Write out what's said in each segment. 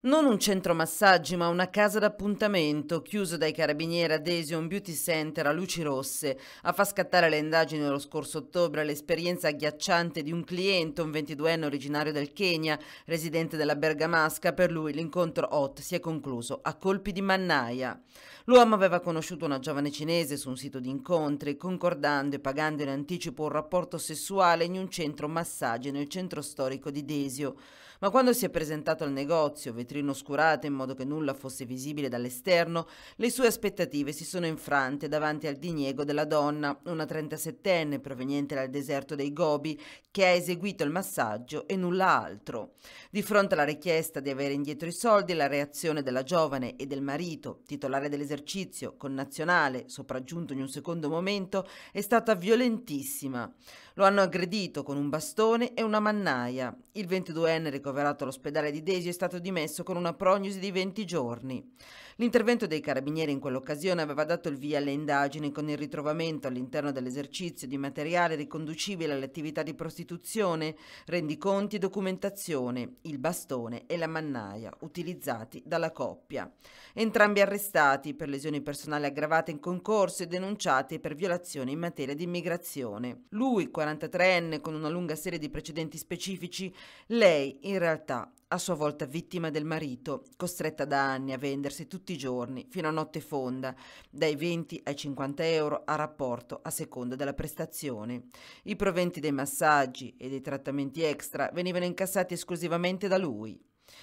Non un centro massaggi, ma una casa d'appuntamento, chiuso dai carabinieri ad Esion Beauty Center a luci rosse, a far scattare le indagini lo scorso ottobre l'esperienza agghiacciante di un cliente, un 22enne originario del Kenya, residente della Bergamasca. Per lui l'incontro hot si è concluso a colpi di mannaia. L'uomo aveva conosciuto una giovane cinese su un sito di incontri, concordando e pagando in anticipo un rapporto sessuale in un centro massaggi nel centro storico di Desio. Ma quando si è presentato al negozio, vetrine oscurate in modo che nulla fosse visibile dall'esterno, le sue aspettative si sono infrante davanti al diniego della donna, una 37enne proveniente dal deserto dei Gobi, che ha eseguito il massaggio e nulla altro. Di fronte alla richiesta di avere indietro i soldi, la reazione della giovane e del marito, titolare dell'esercizio, connazionale, sopraggiunto in un secondo momento, è stata violentissima. Lo hanno aggredito con un bastone e una mannaia. Il 22enne ricoverato all'ospedale di Desio è stato dimesso con una prognosi di 20 giorni. L'intervento dei carabinieri in quell'occasione aveva dato il via alle indagini con il ritrovamento all'interno dell'esercizio di materiale riconducibile all'attività di prostituzione, rendiconti e documentazione, il bastone e la mannaia utilizzati dalla coppia. Entrambi arrestati per lesioni personali aggravate in concorso e denunciati per violazioni in materia di immigrazione. Lui, 43enne, con una lunga serie di precedenti specifici, lei in realtà a sua volta vittima del marito, costretta da anni a vendersi tutti tutti i giorni, fino a notte fonda, dai 20 ai 50 euro a rapporto a seconda della prestazione. I proventi dei massaggi e dei trattamenti extra venivano incassati esclusivamente da lui.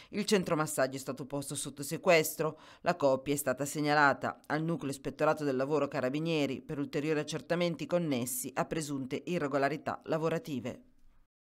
Il centro massaggio è stato posto sotto sequestro, la coppia è stata segnalata al nucleo ispettorato del lavoro Carabinieri per ulteriori accertamenti connessi a presunte irregolarità lavorative.